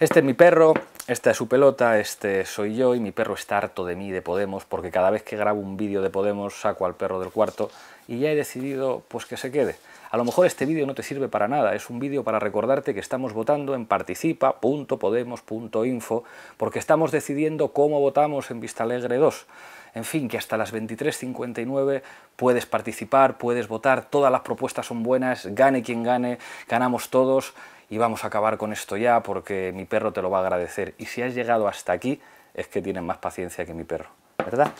Este es mi perro, esta es su pelota, este soy yo y mi perro está harto de mí, de Podemos, porque cada vez que grabo un vídeo de Podemos saco al perro del cuarto y ya he decidido pues que se quede. A lo mejor este vídeo no te sirve para nada, es un vídeo para recordarte que estamos votando en participa.podemos.info porque estamos decidiendo cómo votamos en Vistalegre 2. En fin, que hasta las 23.59 puedes participar, puedes votar, todas las propuestas son buenas, gane quien gane, ganamos todos y vamos a acabar con esto ya porque mi perro te lo va a agradecer. Y si has llegado hasta aquí, es que tienes más paciencia que mi perro, ¿verdad?